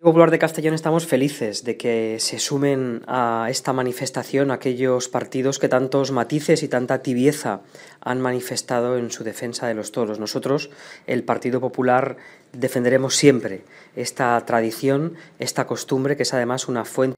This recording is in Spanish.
El Popular de Castellón estamos felices de que se sumen a esta manifestación aquellos partidos que tantos matices y tanta tibieza han manifestado en su defensa de los toros. Nosotros, el Partido Popular, defenderemos siempre esta tradición, esta costumbre, que es además una fuente